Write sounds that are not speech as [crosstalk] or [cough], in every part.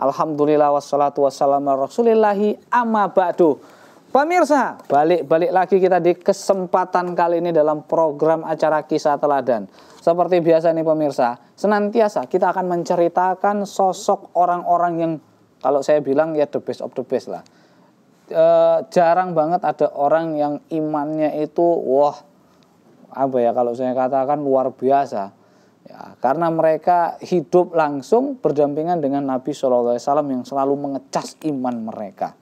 Alhamdulillah wassalatu wassalamu rasulillahi amma ba'du. Pemirsa, balik-balik lagi kita di kesempatan kali ini dalam program acara Kisah Teladan. Seperti biasa nih pemirsa, senantiasa kita akan menceritakan sosok orang-orang yang kalau saya bilang ya the best of the best lah. E, jarang banget ada orang yang imannya itu wah apa ya kalau saya katakan luar biasa karena mereka hidup langsung berdampingan dengan Nabi Shallallahu Alaihi Wasallam yang selalu mengecas iman mereka.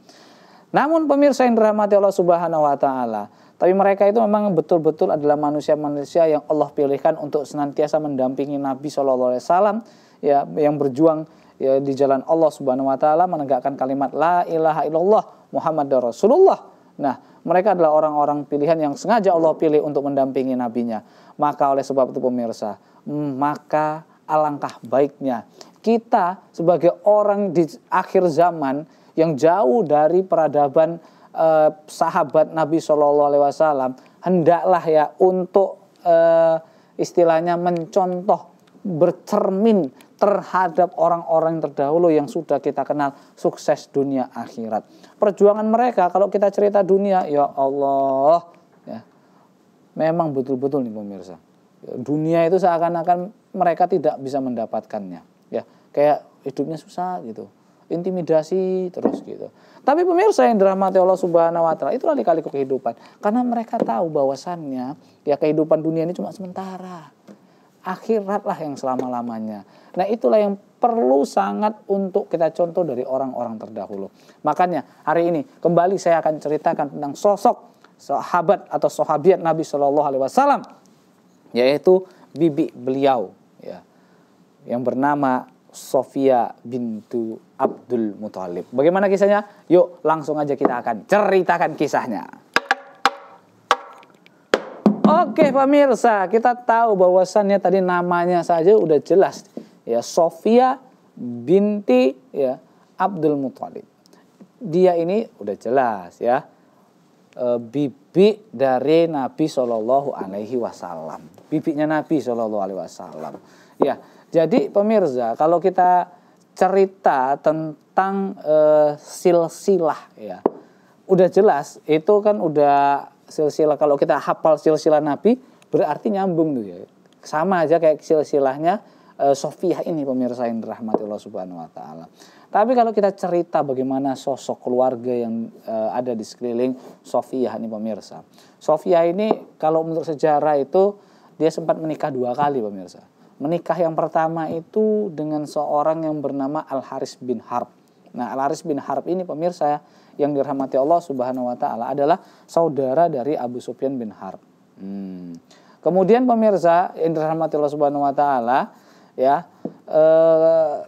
Namun pemirsa yang dirahmati Allah Subhanahu Wa Taala, tapi mereka itu memang betul-betul adalah manusia-manusia yang Allah pilihkan untuk senantiasa mendampingi Nabi Shallallahu Alaihi Wasallam ya yang berjuang ya, di jalan Allah Subhanahu Wa Taala menegakkan kalimat La ilaha illallah Muhammad Rasulullah. Nah, mereka adalah orang-orang pilihan yang sengaja Allah pilih untuk mendampingi nabinya. Maka oleh sebab itu pemirsa, maka alangkah baiknya kita sebagai orang di akhir zaman yang jauh dari peradaban eh, sahabat Nabi Shallallahu Alaihi Wasallam hendaklah ya untuk eh, istilahnya mencontoh bercermin terhadap orang-orang terdahulu yang sudah kita kenal sukses dunia akhirat. Perjuangan mereka kalau kita cerita dunia, ya Allah, ya, memang betul-betul nih pemirsa dunia itu seakan-akan mereka tidak bisa mendapatkannya ya kayak hidupnya susah gitu intimidasi terus gitu tapi pemirsa yang dirahmati Allah Subhanahu wa taala itulah kali kehidupan karena mereka tahu bahwasannya ya kehidupan dunia ini cuma sementara akhiratlah yang selama-lamanya nah itulah yang perlu sangat untuk kita contoh dari orang-orang terdahulu makanya hari ini kembali saya akan ceritakan tentang sosok sahabat atau sahabiat Nabi Shallallahu alaihi wasallam yaitu bibi beliau ya yang bernama Sofia bintu Abdul Muthalib. Bagaimana kisahnya? Yuk langsung aja kita akan ceritakan kisahnya. Oke pemirsa, kita tahu bahwasannya tadi namanya saja udah jelas ya Sofia binti ya Abdul Muthalib. Dia ini udah jelas ya e, eh, bibi bibi dari Nabi Shallallahu Alaihi Wasallam. Bibinya Nabi Shallallahu Alaihi Wasallam. Ya, jadi pemirsa, kalau kita cerita tentang e, silsilah, ya, udah jelas itu kan udah silsilah. Kalau kita hafal silsilah Nabi, berarti nyambung tuh ya. Sama aja kayak silsilahnya e, Sofiah ini pemirsa yang dirahmati Allah Subhanahu Wa Taala. Tapi kalau kita cerita bagaimana sosok keluarga yang uh, ada di sekeliling Sofia nih pemirsa. Sofia ini kalau menurut sejarah itu dia sempat menikah dua kali pemirsa. Menikah yang pertama itu dengan seorang yang bernama Al-Haris bin Harb. Nah, Al-Haris bin Harb ini pemirsa yang dirahmati Allah Subhanahu wa taala adalah saudara dari Abu Sufyan bin Harb. Hmm. Kemudian pemirsa yang dirahmati Allah Subhanahu wa taala ya eh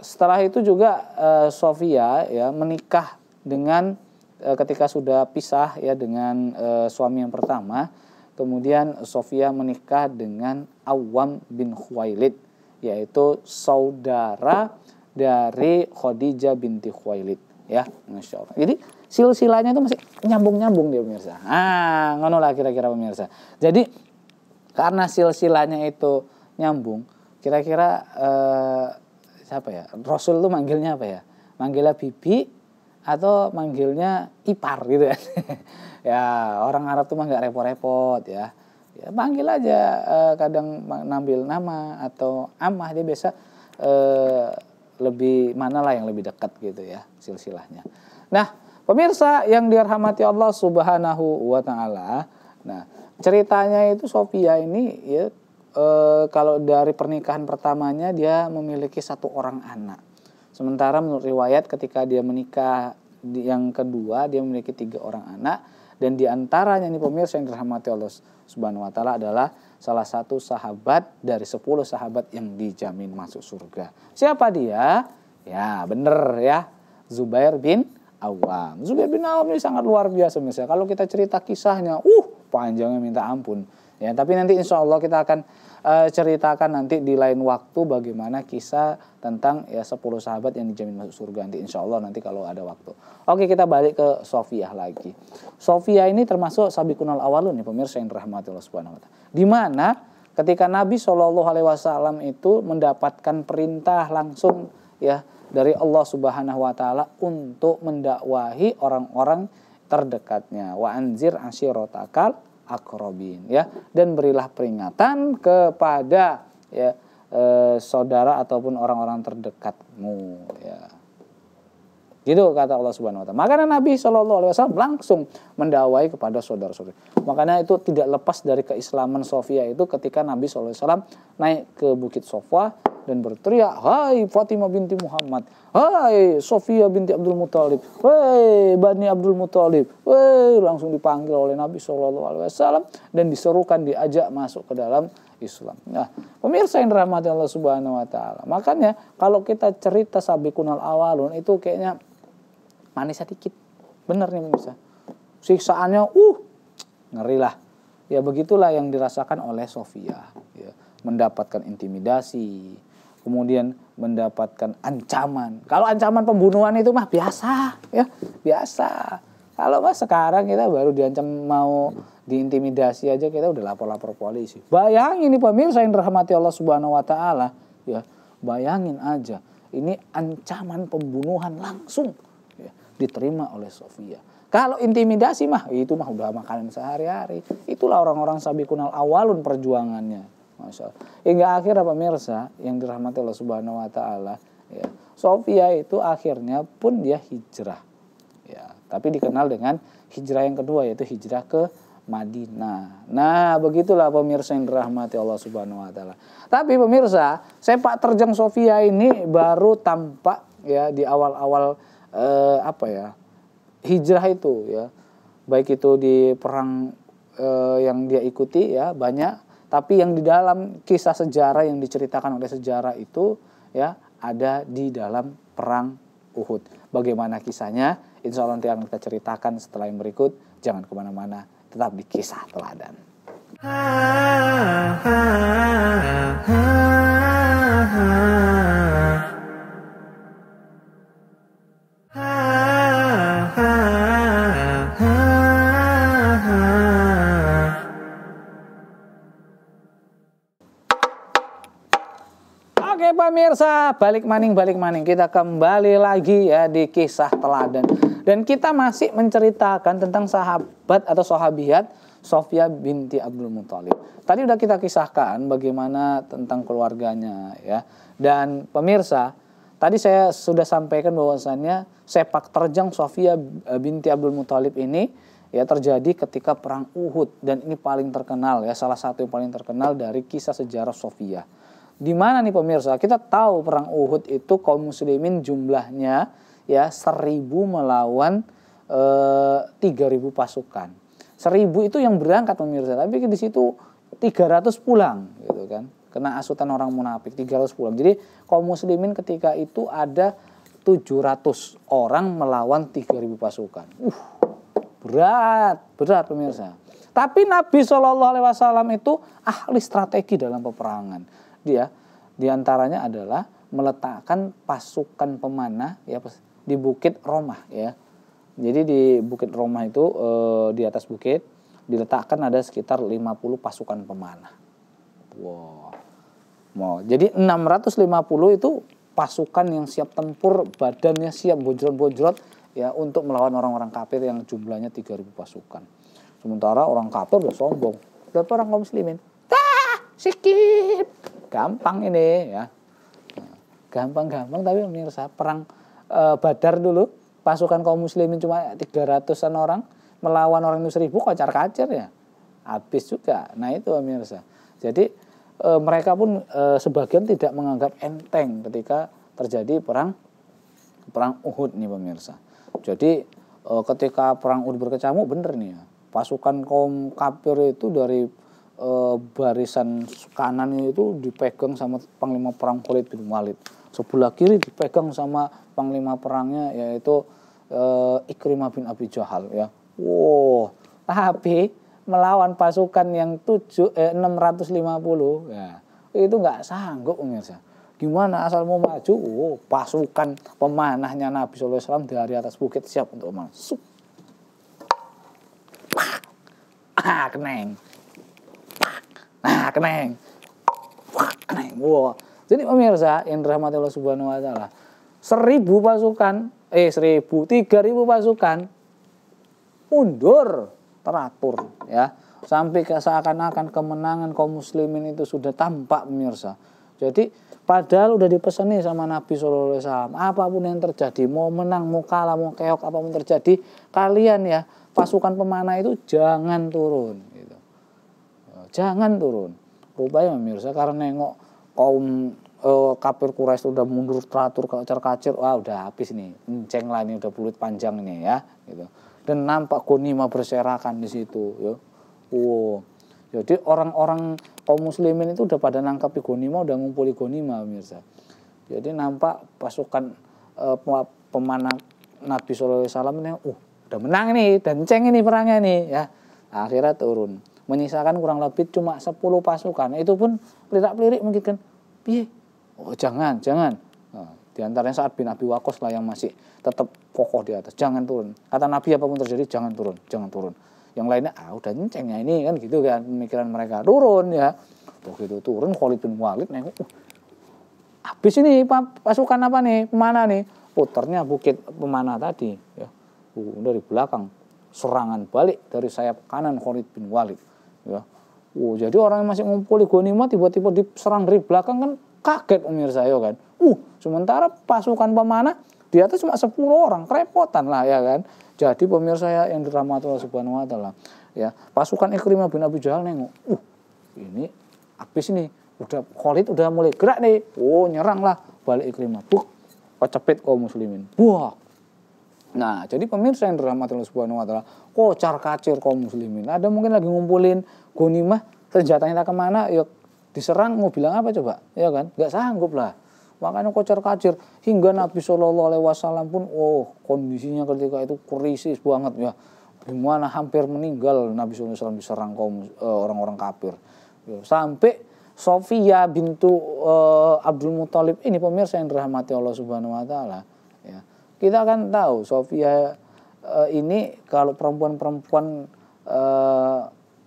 setelah itu juga uh, Sofia ya menikah dengan uh, ketika sudah pisah ya dengan uh, suami yang pertama kemudian Sofia menikah dengan Awam bin Khuwailid yaitu saudara dari Khadijah binti Khuwailid ya Masya Allah. Jadi silsilanya itu masih nyambung-nyambung dia pemirsa. Ah, ngono lah kira-kira pemirsa. Jadi karena silsilanya itu nyambung, kira-kira siapa ya Rasul tuh manggilnya apa ya manggilnya bibi atau manggilnya ipar gitu kan [laughs] ya orang Arab tuh mah nggak repot-repot ya ya panggil aja eh, kadang nambil nama atau amah dia biasa eh, lebih mana lah yang lebih dekat gitu ya silsilahnya nah pemirsa yang dirahmati Allah subhanahu wa taala nah ceritanya itu Sofia ini ya e, kalau dari pernikahan pertamanya dia memiliki satu orang anak. Sementara menurut riwayat ketika dia menikah yang kedua dia memiliki tiga orang anak dan diantaranya ini pemirsa yang dirahmati Allah Subhanahu Wa Taala adalah salah satu sahabat dari sepuluh sahabat yang dijamin masuk surga. Siapa dia? Ya bener ya Zubair bin Awam. Zubair bin Awam ini sangat luar biasa misalnya. Kalau kita cerita kisahnya, uh panjangnya minta ampun. Ya, tapi nanti insya Allah kita akan uh, ceritakan nanti di lain waktu bagaimana kisah tentang ya 10 sahabat yang dijamin masuk surga nanti insya Allah nanti kalau ada waktu. Oke kita balik ke Sofia lagi. Sofia ini termasuk sabikunal awalun nih ya, pemirsa yang rahmati Allah subhanahu wa taala. Di mana ketika Nabi Shallallahu Alaihi Wasallam itu mendapatkan perintah langsung ya dari Allah Subhanahu Wa Taala untuk mendakwahi orang-orang terdekatnya. Wa anzir ashirotakal akrobin ya dan berilah peringatan kepada ya eh, saudara ataupun orang-orang terdekatmu ya Gitu kata Allah Subhanahu wa taala. Makanya Nabi Shallallahu alaihi wasallam langsung mendawai kepada saudara saudara Makanya itu tidak lepas dari keislaman Sofia itu ketika Nabi Shallallahu alaihi wasallam naik ke Bukit Sofwa dan berteriak, "Hai Fatimah binti Muhammad, hai Sofia binti Abdul Muthalib, hai Bani Abdul Muthalib." Wei, langsung dipanggil oleh Nabi Shallallahu alaihi wasallam dan diserukan diajak masuk ke dalam Islam. Nah, pemirsa yang dirahmati Allah Subhanahu wa taala. Makanya kalau kita cerita sabiqunal awalun itu kayaknya manisnya dikit. Bener nih pemirsa. Siksaannya uh ngeri lah. Ya begitulah yang dirasakan oleh Sofia. Ya, mendapatkan intimidasi, kemudian mendapatkan ancaman. Kalau ancaman pembunuhan itu mah biasa, ya biasa. Kalau mah sekarang kita baru diancam mau diintimidasi aja kita udah lapor-lapor polisi. Bayangin nih pemirsa yang dirahmati Allah Subhanahu wa taala, ya. Bayangin aja, ini ancaman pembunuhan langsung diterima oleh Sofia. Kalau intimidasi mah itu mah udah makanan sehari-hari. Itulah orang-orang Sabi Kunal awalun perjuangannya. Masya Allah. Hingga akhirnya pemirsa yang dirahmati Allah Subhanahu Wa Taala, ya, Sofia itu akhirnya pun dia hijrah. Ya, tapi dikenal dengan hijrah yang kedua yaitu hijrah ke Madinah. Nah, begitulah pemirsa yang dirahmati Allah Subhanahu wa taala. Tapi pemirsa, sepak terjang Sofia ini baru tampak ya di awal-awal eh, apa ya hijrah itu ya baik itu di perang eh, yang dia ikuti ya banyak tapi yang di dalam kisah sejarah yang diceritakan oleh sejarah itu ya ada di dalam perang Uhud. Bagaimana kisahnya? Insya Allah nanti akan kita ceritakan setelah yang berikut. Jangan kemana-mana, tetap di kisah teladan. Ha, ha, ha, ha, ha. pemirsa, balik maning balik maning kita kembali lagi ya di kisah teladan. Dan kita masih menceritakan tentang sahabat atau sahabiat Sofia binti Abdul Muthalib. Tadi udah kita kisahkan bagaimana tentang keluarganya ya. Dan pemirsa, tadi saya sudah sampaikan bahwasannya sepak terjang Sofia eh, binti Abdul Muthalib ini ya terjadi ketika perang Uhud dan ini paling terkenal ya salah satu yang paling terkenal dari kisah sejarah Sofia. Di mana nih pemirsa? Kita tahu perang Uhud itu kaum muslimin jumlahnya ya seribu melawan e, ribu pasukan. seribu itu yang berangkat pemirsa, tapi di situ tiga ratus pulang gitu kan. Kena asutan orang munafik tiga ratus pulang. Jadi kaum muslimin ketika itu ada tujuh ratus orang melawan tiga ribu pasukan. Uh, berat, berat pemirsa. Tapi Nabi Shallallahu Alaihi Wasallam itu ahli strategi dalam peperangan dia diantaranya adalah meletakkan pasukan pemanah ya di bukit Romah ya. Jadi di bukit Romah itu e, di atas bukit diletakkan ada sekitar 50 pasukan pemanah. Wow. Mau. Jadi 650 itu pasukan yang siap tempur, badannya siap bojrot-bojrot ya untuk melawan orang-orang kafir yang jumlahnya 3000 pasukan. Sementara orang kafir udah sombong. Berapa orang kaum muslimin? sikit Gampang ini ya. Gampang-gampang tapi pemirsa perang e, Badar dulu pasukan kaum muslimin cuma 300-an orang melawan orang itu seribu kocar-kacir ya. Habis juga. Nah itu pemirsa. Jadi e, mereka pun e, sebagian tidak menganggap enteng ketika terjadi perang perang Uhud nih pemirsa. Jadi e, ketika perang Uhud berkecamuk bener nih ya. Pasukan kaum kafir itu dari e, barisan kanan itu dipegang sama panglima perang Khalid bin Walid. Sebelah kiri dipegang sama panglima perangnya yaitu e, Ikrimah bin Abi Jahal ya. Wow, tapi melawan pasukan yang 7 eh, 650 ya. Itu nggak sanggup pemirsa. Gimana asal mau maju? Oh, pasukan pemanahnya Nabi Sallallahu Alaihi dari atas bukit siap untuk masuk. Ah, keneng. Nah, keneng. Wah, keneng. Wah. Jadi pemirsa yang dirahmati Allah Subhanahu wa taala, seribu pasukan, eh seribu, tiga ribu pasukan mundur teratur ya. Sampai ke seakan-akan kemenangan kaum muslimin itu sudah tampak pemirsa. Jadi padahal udah dipeseni sama Nabi Shallallahu Alaihi Wasallam, apapun yang terjadi, mau menang, mau kalah, mau keok, apapun terjadi, kalian ya pasukan pemanah itu jangan turun jangan turun. Rupanya pemirsa karena nengok kaum eh, kafir Quraisy sudah mundur teratur kacir kacir wah udah habis nih, ceng lah ini udah pulut panjang ini ya, gitu. Dan nampak kuni Gonima berserakan di situ, ya. Wow. Jadi orang-orang kaum muslimin itu udah pada nangkap kuni Gonima, udah ngumpuli Gonima pemirsa. Jadi nampak pasukan eh, pemanah Nabi Sallallahu Alaihi Wasallam ini, uh, udah menang nih, dan ceng ini perangnya nih, ya. Akhirnya turun menyisakan kurang lebih cuma 10 pasukan. Itu pun pelirik pelirik mungkin kan, piye? Oh jangan, jangan. Nah, di antaranya saat bin Abi Wakos lah yang masih tetap kokoh di atas. Jangan turun. Kata Nabi apapun terjadi, jangan turun, jangan turun. Yang lainnya, ah udah nyenceng ya ini kan gitu kan pemikiran mereka. Turun ya. Begitu oh, turun Khalid bin Walid nih. uh, habis ini pasukan apa nih, Mana nih? Puternya bukit pemana tadi. Ya. Uh, dari belakang serangan balik dari sayap kanan Khalid bin Walid ya uh, jadi orang yang masih ngumpuli Gonima tiba-tiba diserang dari belakang kan kaget umir saya kan uh sementara pasukan pemanah di atas cuma 10 orang kerepotan lah ya kan jadi pemirsa ya yang dirahmati Allah Subhanahu wa taala ya pasukan Ikrimah bin Abi Jahal nengok uh ini habis nih udah Khalid udah mulai gerak nih oh nyerang lah balik Ikrimah buk kecepit kaum muslimin buah Nah, jadi pemirsa yang dirahmati Allah Subhanahu wa taala, kocar kacir kaum muslimin. Ada mungkin lagi ngumpulin gonimah, senjatanya tak kemana, ya diserang mau bilang apa coba? Ya kan? Gak sanggup lah. Makanya kocar kacir hingga Nabi Shallallahu Alaihi Wasallam pun, oh kondisinya ketika itu krisis banget ya. Gimana hampir meninggal Nabi Shallallahu Alaihi Wasallam diserang kaum eh, orang-orang kafir. Ya, sampai Sofia bintu uh, Abdul Muthalib ini pemirsa yang dirahmati Allah Subhanahu Wa Taala kita akan tahu Sofia e, ini kalau perempuan-perempuan e,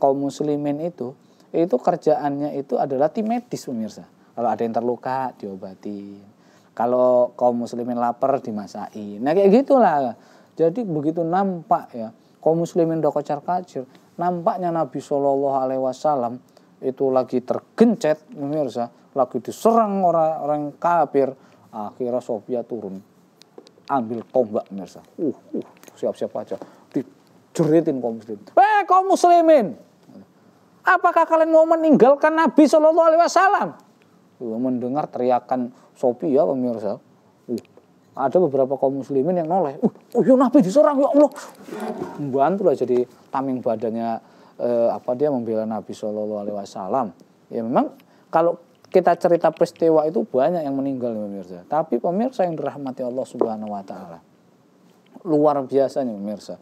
kaum muslimin itu itu kerjaannya itu adalah tim medis pemirsa. Kalau ada yang terluka diobati Kalau kaum muslimin lapar dimasakin. Nah kayak gitulah. Jadi begitu nampak ya kaum muslimin udah kocar kacir. Nampaknya Nabi Shallallahu Alaihi Wasallam itu lagi tergencet pemirsa, lagi diserang orang-orang kafir. Akhirnya Sofia turun ambil tombak pemirsa. Uh, uh, siap-siap aja. Dijeritin kaum muslimin. Eh, kaum muslimin. Apakah kalian mau meninggalkan Nabi Shallallahu Alaihi Wasallam? mendengar teriakan Sophia, ya pemirsa. Uh, ada beberapa kaum muslimin yang noleh. Uh, oh ya Nabi diserang ya Allah. Membantu lah jadi tameng badannya eh, apa dia membela Nabi Shallallahu Alaihi Wasallam. Ya memang kalau kita cerita peristiwa itu banyak yang meninggal pemirsa. Tapi pemirsa yang dirahmati Allah Subhanahu wa taala. Luar biasanya pemirsa.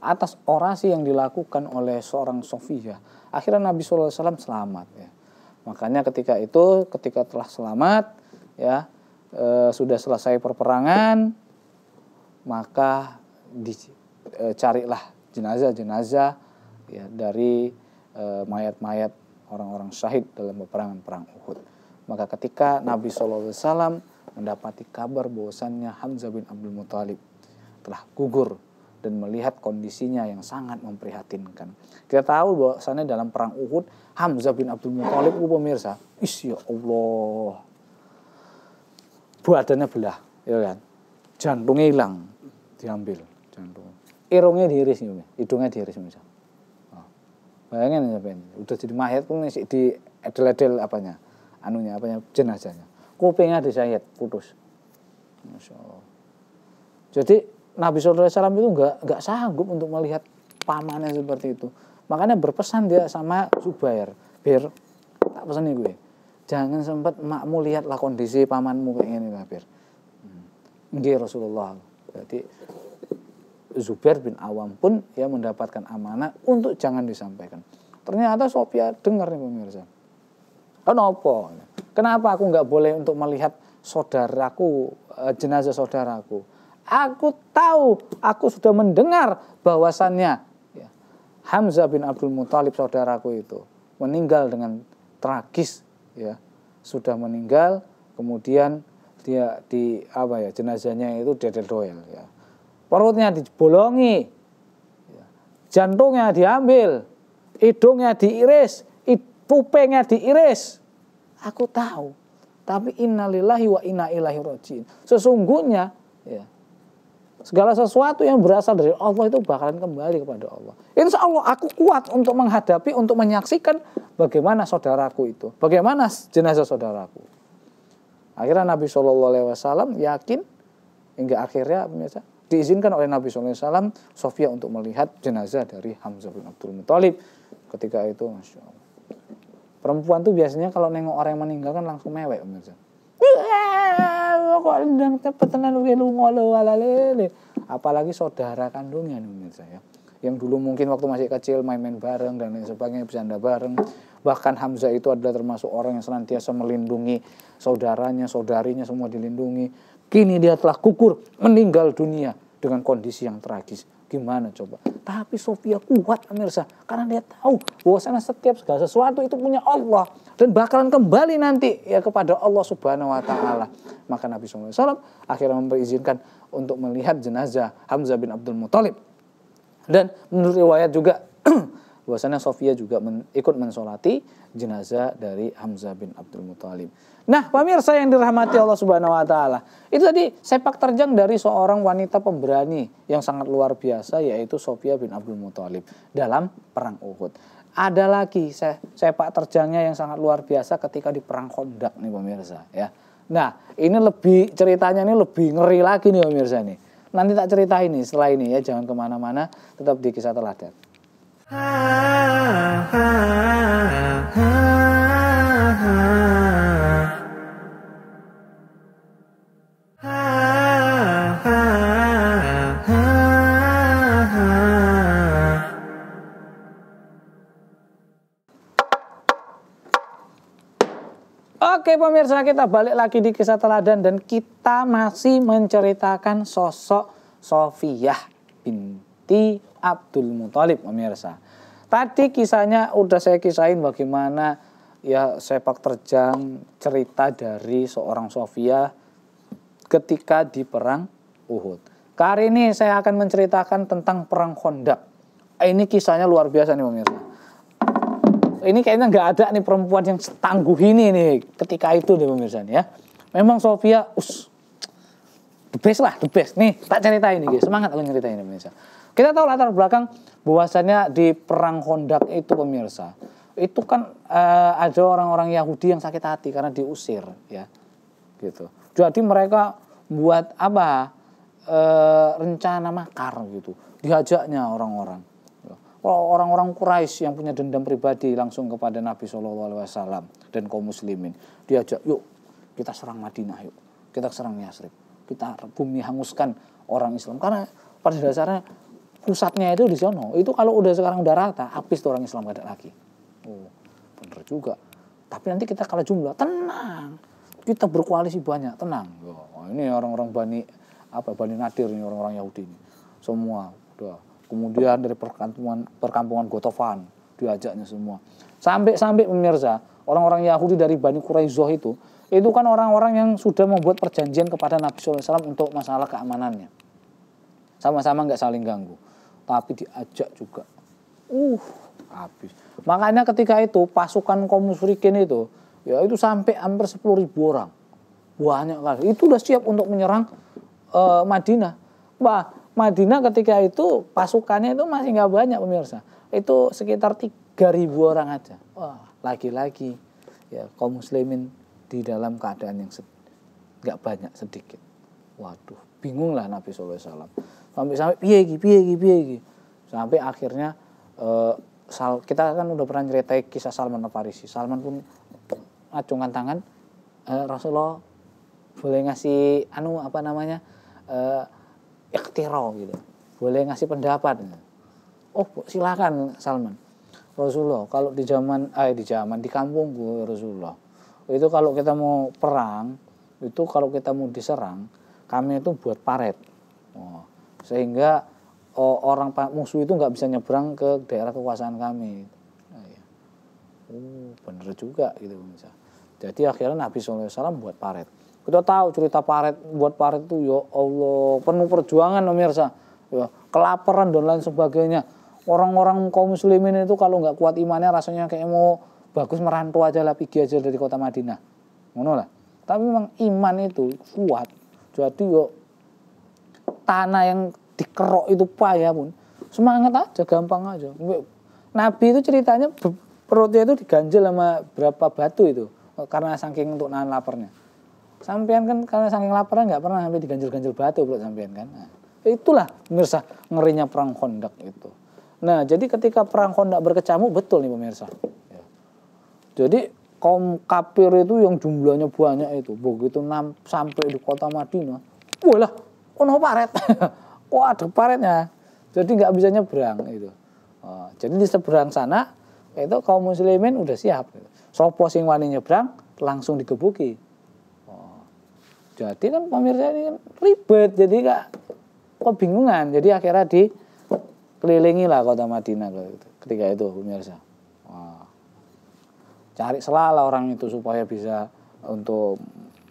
Atas orasi yang dilakukan oleh seorang Sofia, akhirnya Nabi SAW selamat ya. Makanya ketika itu ketika telah selamat ya e, sudah selesai perperangan maka dicarilah eh, e, jenazah-jenazah ya dari eh, mayat-mayat e, orang-orang syahid dalam peperangan perang Uhud. Maka ketika Nabi SAW mendapati kabar bahwasannya Hamzah bin Abdul Muthalib telah gugur dan melihat kondisinya yang sangat memprihatinkan. Kita tahu bahwasannya dalam perang Uhud, Hamzah bin Abdul Muthalib itu oh pemirsa, ya Allah, buatannya belah, ya kan? Jantungnya hilang, diambil jantung. Irungnya diiris, ya, hidungnya diiris misal. Ah. Bayangin ya, udah jadi mayat pun di edel-edel apanya, anunya apa jenazahnya. Kupingnya disayat putus. Jadi Nabi Shallallahu Alaihi Wasallam itu nggak nggak sanggup untuk melihat pamannya seperti itu. Makanya berpesan dia sama Zubair, Bir, tak pesan nih gue, jangan sempat makmu lihatlah kondisi pamanmu kayak gini lah Bir. Hmm. Nggih Rasulullah. Berarti Zubair bin Awam pun ya mendapatkan amanah untuk jangan disampaikan. Ternyata Sophia dengar nih pemirsa kenapa? kenapa aku nggak boleh untuk melihat saudaraku e, jenazah saudaraku aku tahu aku sudah mendengar bahwasannya ya, Hamzah bin Abdul Muthalib saudaraku itu meninggal dengan tragis ya sudah meninggal kemudian dia di apa ya jenazahnya itu dededoel ya perutnya dibolongi ya. jantungnya diambil hidungnya diiris kupingnya diiris Aku tahu. Tapi innalillahi wa inna ilahi rojiin. Sesungguhnya ya, segala sesuatu yang berasal dari Allah itu bakalan kembali kepada Allah. Insya Allah aku kuat untuk menghadapi, untuk menyaksikan bagaimana saudaraku itu. Bagaimana jenazah saudaraku. Akhirnya Nabi Shallallahu Alaihi Wasallam yakin hingga akhirnya pemirsa diizinkan oleh Nabi Shallallahu Alaihi Wasallam Sofia untuk melihat jenazah dari Hamzah bin Abdul Muthalib ketika itu Masya Allah. Perempuan tuh biasanya kalau nengok orang yang meninggal kan langsung mewek pemirsa. Kok dan kepetenan lu lu Apalagi saudara kandungnya nih pemirsa ya. Yang dulu mungkin waktu masih kecil main-main bareng dan lain sebagainya, bercanda bareng. Bahkan Hamzah itu adalah termasuk orang yang senantiasa melindungi saudaranya, saudarinya semua dilindungi. Kini dia telah kukur, meninggal dunia dengan kondisi yang tragis. Gimana coba? Tapi Sofia kuat pemirsa karena dia tahu bahwasanya setiap segala sesuatu itu punya Allah dan bakalan kembali nanti ya kepada Allah Subhanahu wa taala. Maka Nabi SAW akhirnya memperizinkan untuk melihat jenazah Hamzah bin Abdul Muthalib. Dan menurut riwayat juga [clears throat] bahwasanya Sofia juga men, ikut mensolati jenazah dari Hamzah bin Abdul Muthalib. Nah, pemirsa yang dirahmati Allah Subhanahu wa taala. Itu tadi sepak terjang dari seorang wanita pemberani yang sangat luar biasa yaitu Sofia bin Abdul Muthalib dalam perang Uhud. Ada lagi sepak terjangnya yang sangat luar biasa ketika di perang Khandaq nih pemirsa ya. Nah, ini lebih ceritanya ini lebih ngeri lagi nih pemirsa nih. Nanti tak cerita ini setelah ini ya, jangan kemana-mana, tetap di kisah teladan. Oke pemirsa kita balik lagi di kisah teladan dan kita masih menceritakan sosok Sofiyah binti Abdul Muthalib pemirsa. Tadi kisahnya udah saya kisahin bagaimana ya sepak terjang cerita dari seorang Sofia ketika di perang Uhud. Kali ini saya akan menceritakan tentang perang Khandaq. Ini kisahnya luar biasa nih pemirsa ini kayaknya nggak ada nih perempuan yang setangguh ini nih ketika itu nih, pemirsa nih ya. Memang Sofia us the best lah, the best nih. Tak cerita ini guys, semangat aku ceritain, ini pemirsa. Kita tahu latar belakang bahwasannya di perang Kondak itu pemirsa, itu kan uh, ada orang-orang Yahudi yang sakit hati karena diusir, ya, gitu. Jadi mereka buat apa? Uh, rencana makar gitu, diajaknya orang-orang. Orang-orang Quraisy yang punya dendam pribadi langsung kepada Nabi Shallallahu Alaihi Wasallam dan kaum Muslimin diajak, yuk kita serang Madinah, yuk kita serang Yasrib, kita bumi hanguskan orang Islam karena pada dasarnya pusatnya itu di sono. Itu kalau udah sekarang udah rata, habis tuh orang Islam gak ada lagi. Oh, bener juga. Tapi nanti kita kalah jumlah, tenang. Kita berkoalisi banyak, tenang. Oh, ini orang-orang Bani apa Bani Nadir ini orang-orang Yahudi ini. Semua udah. Kemudian dari perkampungan perkampungan Gotofan diajaknya semua. Sampai sampai pemirsa, orang-orang Yahudi dari Bani Quraisyah itu itu kan orang-orang yang sudah membuat perjanjian kepada Nabi SAW untuk masalah keamanannya. Sama-sama nggak saling ganggu tapi diajak juga. Uh, habis. Makanya ketika itu pasukan kaum musyrikin itu, ya itu sampai hampir 10 ribu orang. Banyak kali. Itu udah siap untuk menyerang uh, Madinah. Bah, Madinah ketika itu pasukannya itu masih nggak banyak pemirsa. Itu sekitar ribu orang aja. Wah, lagi-lagi ya kaum muslimin di dalam keadaan yang nggak banyak sedikit. Waduh, bingung lah Nabi Alaihi Wasallam sampai sampai piye iki piye iki piye iki sampai akhirnya uh, Sal, kita kan udah pernah nyeritain kisah Salman Farisi. Salman pun acungan tangan eh, Rasulullah boleh ngasih anu apa namanya eh, ikhtiro gitu boleh ngasih pendapat oh silakan Salman Rasulullah kalau di zaman eh di zaman di kampung kampungku Rasulullah itu kalau kita mau perang itu kalau kita mau diserang kami itu buat paret oh, sehingga oh, orang musuh itu nggak bisa nyebrang ke daerah kekuasaan kami. Nah, ya. Oh, bener juga gitu bisa. Jadi akhirnya Nabi SAW buat paret. Kita tahu cerita paret, buat paret itu ya Allah penuh perjuangan pemirsa. Ya, kelaparan dan lain sebagainya. Orang-orang kaum muslimin itu kalau nggak kuat imannya rasanya kayak mau bagus merantau aja lah pergi aja dari kota Madinah. Mana lah. Tapi memang iman itu kuat. Jadi yo ya, tanah yang dikerok itu payah ya pun semangat aja gampang aja Nabi itu ceritanya perutnya itu diganjel sama berapa batu itu karena saking untuk nahan laparnya sampean kan karena saking laparnya nggak pernah sampai diganjel-ganjel batu perut sampean kan nah, itulah pemirsa ngerinya perang kondak itu nah jadi ketika perang kondak berkecamuk betul nih pemirsa ya. jadi kaum kafir itu yang jumlahnya banyak itu begitu sampai di kota Madinah wah ono paret. Kok [laughs] ada paretnya? Jadi nggak bisa nyebrang itu. Oh, jadi di seberang sana itu kaum muslimin udah siap. Gitu. Sopo sing wani nyebrang langsung digebuki. Oh. Jadi kan pemirsa ini kan ribet, jadi nggak kebingungan. Jadi akhirnya dikelilingi lah kota Madinah gitu, ketika itu pemirsa. Cari selalu orang itu supaya bisa untuk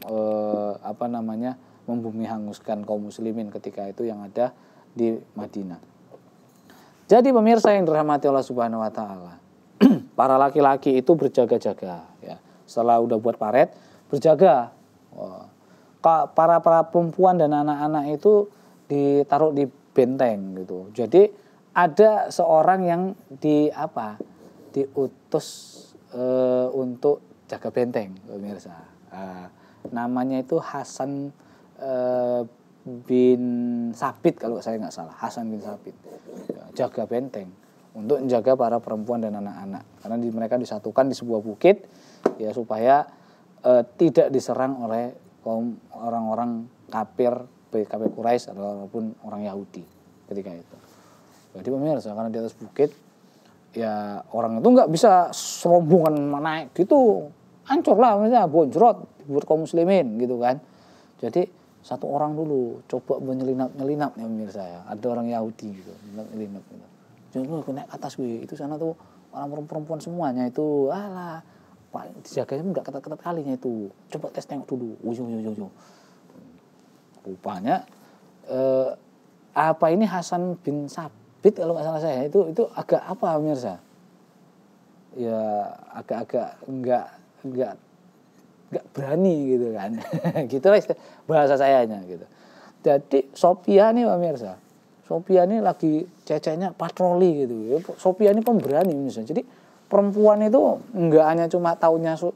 eh, apa namanya membumi hanguskan kaum muslimin ketika itu yang ada di Madinah. Jadi pemirsa yang dirahmati Allah Subhanahu wa taala. [clears throat] Para laki-laki itu berjaga-jaga ya. Setelah udah buat paret, berjaga. Oh. Para para perempuan dan anak-anak itu ditaruh di benteng gitu. Jadi ada seorang yang di apa? diutus e, untuk jaga benteng pemirsa. E, namanya itu Hasan Eh, bin Sabit kalau saya nggak salah Hasan bin Sabit ya, jaga benteng untuk menjaga para perempuan dan anak-anak karena di, mereka disatukan di sebuah bukit ya supaya e, tidak diserang oleh kaum orang-orang kafir baik kafir Quraisy ataupun orang Yahudi ketika itu jadi pemirsa karena di atas bukit ya orang itu nggak bisa serombongan naik gitu hancurlah lah misalnya bonjrot buat kaum muslimin gitu kan jadi satu orang dulu coba menyelinap nyelinap ya pemirsa ya ada orang Yahudi gitu nyelinap nyelinap gitu jadi aku naik atas gue itu sana tuh orang perempuan, perempuan semuanya itu alah paling dijaganya nggak ketat-ketat kalinya itu coba tes tengok dulu ujung ujung ujung rupanya eh, apa ini Hasan bin Sabit kalau nggak salah saya itu itu agak apa pemirsa ya agak-agak nggak nggak nggak berani gitu kan. [laughs] gitu lah bahasa sayanya gitu. Jadi Sophia nih pemirsa, Sophia ini lagi cecenya patroli gitu. Sophia ini pemberani misalnya. Jadi perempuan itu nggak hanya cuma tahunya su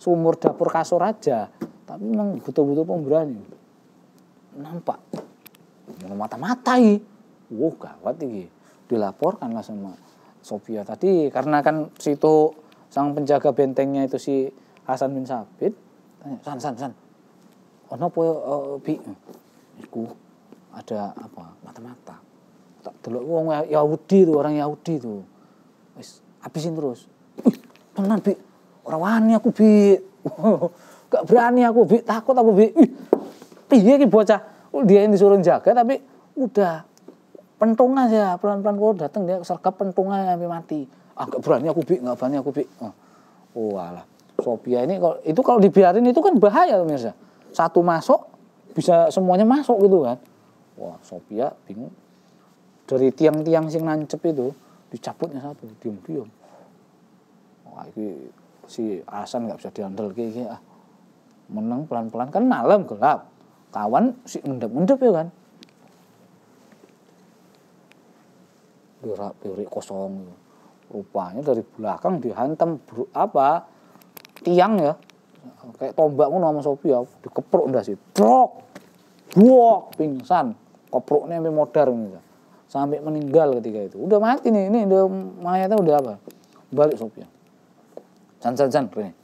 sumur dapur kasur aja, tapi memang betul-betul pemberani. Nampak ya, mata-matai. Wow, gawat ini. lah sama Sophia tadi karena kan situ sang penjaga bentengnya itu si Hasan bin Sabit "San, san, san. Ono po uh, eh, bi iku ada apa? Mata-mata. Tak delok wong Yahudi tuh orang Yahudi tuh, Wis habisin terus. Tenan bi. Ora wani aku bi. [laughs] Gak berani aku bi, takut aku bi. Piye iki bocah? Oh, dia ini disuruh jaga tapi udah pentungan ya pelan-pelan kau datang dia sergap pentungan sampai mati ah gak berani aku bi gak berani aku bi oh, oh alah Sopia ini kalau itu kalau dibiarin itu kan bahaya pemirsa. Satu masuk bisa semuanya masuk gitu kan. Wah, Sopia bingung. Dari tiang-tiang sing nancep itu dicabutnya satu, diam-diam. Wah, ini si Hasan nggak bisa diandel kayak ah. Menang pelan-pelan kan malam gelap. Kawan si endep-endep ya kan. Pirik kosong. Rupanya dari belakang dihantam apa? tiang ya kayak tombak ngono sama Sopi ya dikeprok udah sih brok buok pingsan koproknya sampai modar gitu sampai meninggal ketika itu udah mati nih ini udah mayatnya udah apa balik Sopi san ya. san san Rene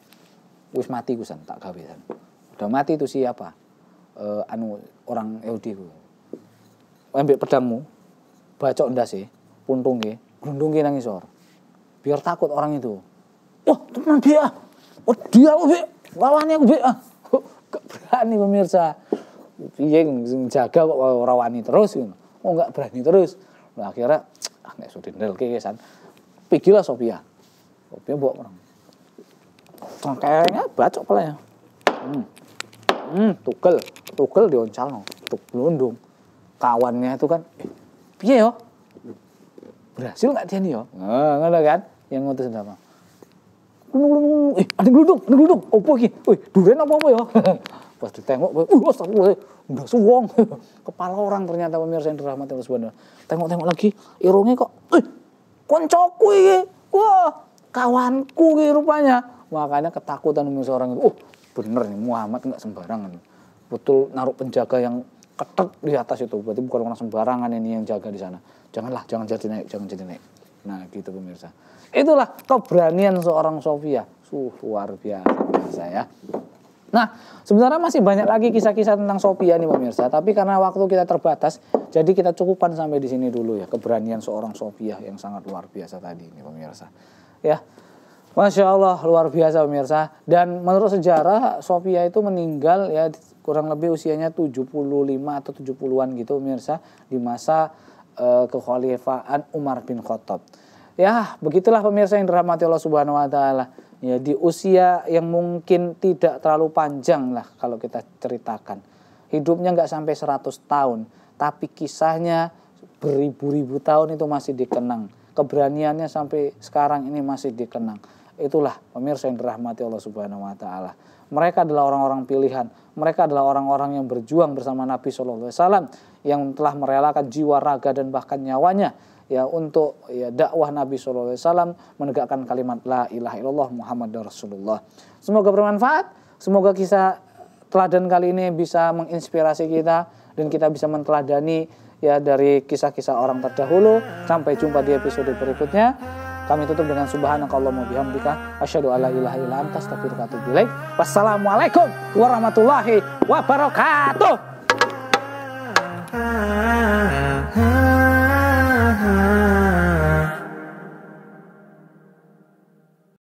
wis mati kusan tak gawe san udah mati itu siapa e, anu orang Yahudi ku pedamu pedangmu bacok udah sih e, puntung ge grundung ke nangisor biar takut orang itu wah teman dia Oh dia aku Bik. Lawannya aku Bik. Ah, berani pemirsa. iya sing jaga kok ora terus ngono. Oh enggak berani terus. Lah akhirnya [tsk] ah nek sudah nelke kesan. Pikilah Sofia. Sofia buat orang. Nah, kayaknya bacok pula ya. Hmm. Hmm, tukel dioncal dioncalno, tuk lundung. Kawannya itu kan, eh, piye yo? Berhasil nggak dia nih yo? Nah, kan? Yang ngutus sama lunung eh ada geluduk, ada geluduk, opo iki? woi durian apa-apa ya? Pas ditengok, wah astagfirullah, udah suwong. Kepala orang ternyata pemirsa yang dirahmati Allah Subhanahu Tengok-tengok lagi, irungnya kok, eh, koncoku iki. Wah, kawanku iki rupanya. Makanya ketakutan pemirsa orang itu. Oh, bener nih Muhammad nggak sembarangan. Betul naruh penjaga yang ketat di atas itu. Berarti bukan orang sembarangan ini yang jaga di sana. Janganlah, jangan jadi naik, jangan jadi naik. Nah gitu pemirsa. Itulah keberanian seorang Sofia. Suh, luar biasa, ya. Nah, sebenarnya masih banyak lagi kisah-kisah tentang Sofia nih pemirsa, tapi karena waktu kita terbatas, jadi kita cukupkan sampai di sini dulu ya keberanian seorang Sofia yang sangat luar biasa tadi nih pemirsa. Ya. Masya Allah luar biasa pemirsa dan menurut sejarah Sofia itu meninggal ya kurang lebih usianya 75 atau 70-an gitu pemirsa di masa uh, Umar bin Khattab. Ya, begitulah pemirsa yang dirahmati Allah Subhanahu wa taala. Ya, di usia yang mungkin tidak terlalu panjang lah kalau kita ceritakan. Hidupnya nggak sampai 100 tahun, tapi kisahnya beribu-ribu tahun itu masih dikenang. Keberaniannya sampai sekarang ini masih dikenang. Itulah pemirsa yang dirahmati Allah Subhanahu wa taala. Mereka adalah orang-orang pilihan. Mereka adalah orang-orang yang berjuang bersama Nabi Shallallahu Alaihi Wasallam yang telah merelakan jiwa, raga dan bahkan nyawanya ya untuk ya dakwah Nabi Shallallahu Alaihi Wasallam menegakkan kalimat La ilaha illallah Muhammad Rasulullah. Semoga bermanfaat. Semoga kisah teladan kali ini bisa menginspirasi kita dan kita bisa menteladani ya dari kisah-kisah orang terdahulu. Sampai jumpa di episode berikutnya. Kami tutup dengan subhanakallahumma bihamdika asyhadu alla ilaha illa anta astaghfiruka wa atubu Wassalamualaikum warahmatullahi wabarakatuh. Ah, ah, ah,